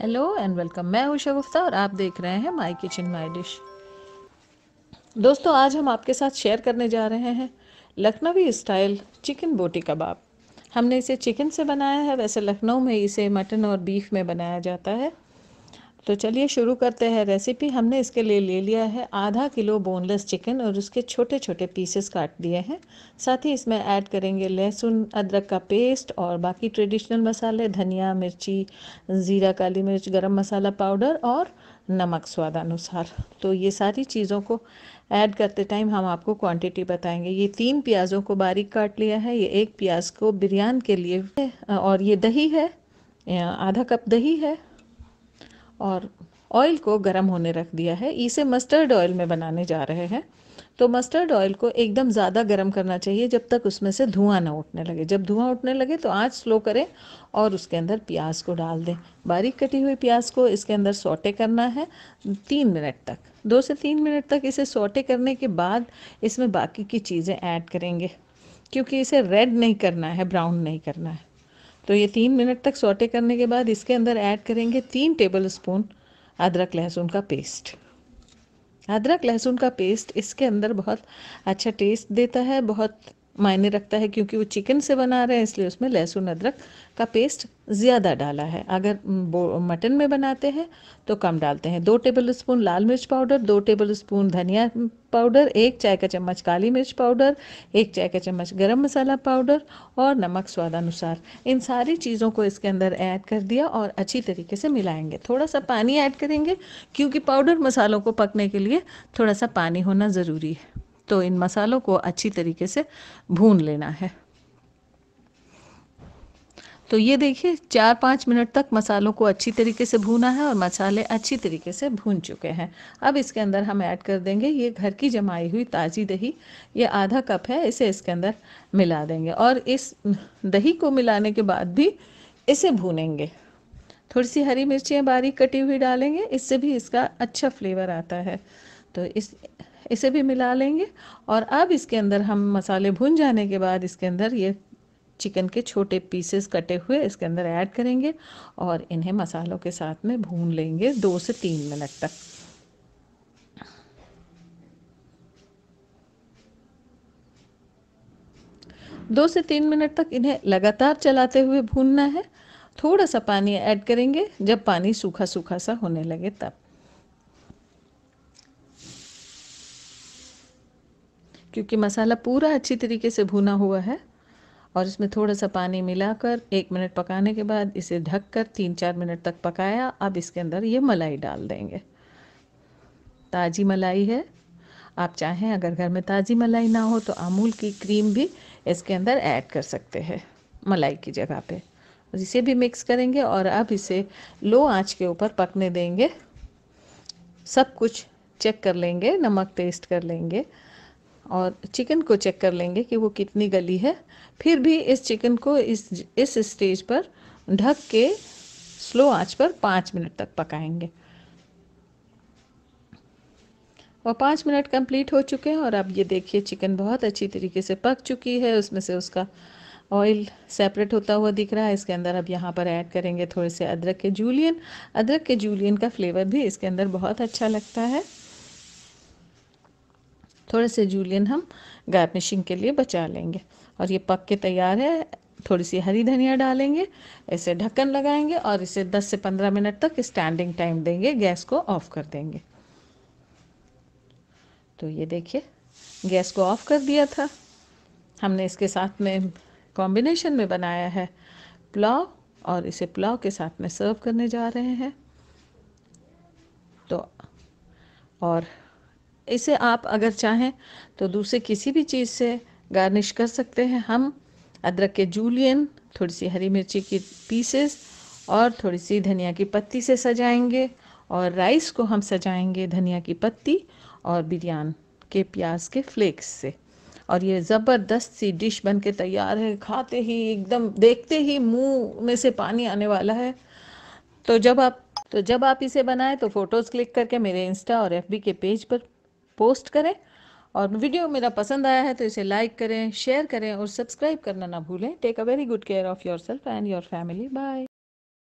hello and welcome मैं उषा गुप्ता और आप देख रहे हैं माय किचन माय डिश दोस्तों आज हम आपके साथ शेयर करने जा रहे हैं लखनवी स्टाइल चिकन बोटी कबाब हमने इसे चिकन से बनाया है वैसे लखनऊ में इसे मटन और बीफ में बनाया जाता है तो चलिए शुरू करते हैं रेसिपी हमने इसके लिए ले लिया है आधा किलो बोनलेस चिकन और उसके छोटे छोटे पीसेस काट दिए हैं साथ ही इसमें ऐड करेंगे लहसुन अदरक का पेस्ट और बाकी ट्रेडिशनल मसाले धनिया मिर्ची ज़ीरा काली मिर्च गरम मसाला पाउडर और नमक स्वाद अनुसार तो ये सारी चीज़ों को ऐड करते टाइम हम आपको क्वांटिटी बताएंगे ये तीन प्याज़ों को बारीक काट लिया है ये एक प्याज को बिरयान के लिए और ये दही है आधा कप दही है और ऑयल को गर्म होने रख दिया है इसे मस्टर्ड ऑयल में बनाने जा रहे हैं तो मस्टर्ड ऑयल को एकदम ज़्यादा गर्म करना चाहिए जब तक उसमें से धुआं ना उठने लगे जब धुआं उठने लगे तो आँच स्लो करें और उसके अंदर प्याज को डाल दें बारीक कटी हुई प्याज को इसके अंदर सोटे करना है तीन मिनट तक दो से तीन मिनट तक इसे सोटे करने के बाद इसमें बाकी की चीज़ें ऐड करेंगे क्योंकि इसे रेड नहीं करना है ब्राउन नहीं करना है तो ये तीन मिनट तक सोटे करने के बाद इसके अंदर ऐड करेंगे तीन टेबल स्पून अदरक लहसुन का पेस्ट अदरक लहसुन का पेस्ट इसके अंदर बहुत अच्छा टेस्ट देता है बहुत मायने रखता है क्योंकि वो चिकन से बना रहे हैं इसलिए उसमें लहसुन अदरक का पेस्ट ज़्यादा डाला है अगर मटन में बनाते हैं तो कम डालते हैं दो टेबल स्पून लाल मिर्च पाउडर दो टेबल स्पून धनिया पाउडर एक चाय का चम्मच काली मिर्च पाउडर एक चाय का चम्मच गरम मसाला पाउडर और नमक स्वादानुसार इन सारी चीज़ों को इसके अंदर ऐड कर दिया और अच्छी तरीके से मिलाएंगे थोड़ा सा पानी ऐड करेंगे क्योंकि पाउडर मसालों को पकने के लिए थोड़ा सा पानी होना ज़रूरी है तो इन मसालों को अच्छी तरीके से भून लेना है तो ये देखिए चार पाँच मिनट तक मसालों को अच्छी तरीके से भूना है और मसाले अच्छी तरीके से भून चुके हैं अब इसके अंदर हम ऐड कर देंगे ये घर की जमाई हुई ताज़ी दही ये आधा कप है इसे इसके अंदर मिला देंगे और इस दही को मिलाने के बाद भी इसे भूनेंगे थोड़ी सी हरी मिर्चियाँ बारीक कटी हुई डालेंगे इससे भी इसका अच्छा फ्लेवर आता है तो इस इसे भी मिला लेंगे और अब इसके अंदर हम मसाले भुन जाने के बाद इसके अंदर ये चिकन के छोटे पीसेस कटे हुए इसके अंदर ऐड करेंगे और इन्हें मसालों के साथ में भून लेंगे दो से तीन मिनट तक दो से तीन मिनट तक इन्हें लगातार चलाते हुए भूनना है थोड़ा सा पानी ऐड करेंगे जब पानी सूखा सूखा सा होने लगे तब क्योंकि मसाला पूरा अच्छी तरीके से भुना हुआ है और इसमें थोड़ा सा पानी मिलाकर एक मिनट पकाने के बाद इसे ढककर तीन चार मिनट तक पकाया अब इसके अंदर ये मलाई डाल देंगे ताज़ी मलाई है आप चाहें अगर घर में ताज़ी मलाई ना हो तो अमूल की क्रीम भी इसके अंदर ऐड कर सकते हैं मलाई की जगह पे और इसे भी मिक्स करेंगे और अब इसे लो आंच के ऊपर पकने देंगे सब कुछ चेक कर लेंगे नमक टेस्ट कर लेंगे और चिकन को चेक कर लेंगे कि वो कितनी गली है फिर भी इस चिकन को इस इस स्टेज पर ढक के स्लो आंच पर पाँच मिनट तक पकाएंगे और पाँच मिनट कंप्लीट हो चुके हैं और अब ये देखिए चिकन बहुत अच्छी तरीके से पक चुकी है उसमें से उसका ऑयल सेपरेट होता हुआ दिख रहा है इसके अंदर अब यहाँ पर ऐड करेंगे थोड़े से अदरक के जूलियन अदरक के जूलियन का फ्लेवर भी इसके अंदर बहुत अच्छा लगता है थोड़े से जूलियन हम गार्निशिंग के लिए बचा लेंगे और ये पक के तैयार है थोड़ी सी हरी धनिया डालेंगे ऐसे ढक्कन लगाएंगे और इसे 10 से 15 मिनट तक स्टैंडिंग टाइम देंगे गैस को ऑफ कर देंगे तो ये देखिए गैस को ऑफ कर दिया था हमने इसके साथ में कॉम्बिनेशन में बनाया है पुलाव और इसे पुलाव के साथ में सर्व करने जा रहे हैं तो और इसे आप अगर चाहें तो दूसरे किसी भी चीज़ से गार्निश कर सकते हैं हम अदरक के जूलियन थोड़ी सी हरी मिर्ची की पीसेस और थोड़ी सी धनिया की पत्ती से सजाएंगे और राइस को हम सजाएंगे धनिया की पत्ती और बिरयान के प्याज के फ्लेक्स से और ये ज़बरदस्त सी डिश बन के तैयार है खाते ही एकदम देखते ही मुंह में से पानी आने वाला है तो जब आप तो जब आप इसे बनाएं तो फ़ोटोज़ क्लिक करके मेरे इंस्टा और एफबी के पेज पर पोस्ट करें और वीडियो मेरा पसंद आया है तो इसे लाइक करें शेयर करें और सब्सक्राइब करना ना भूलें take a very good care of yourself and your family bye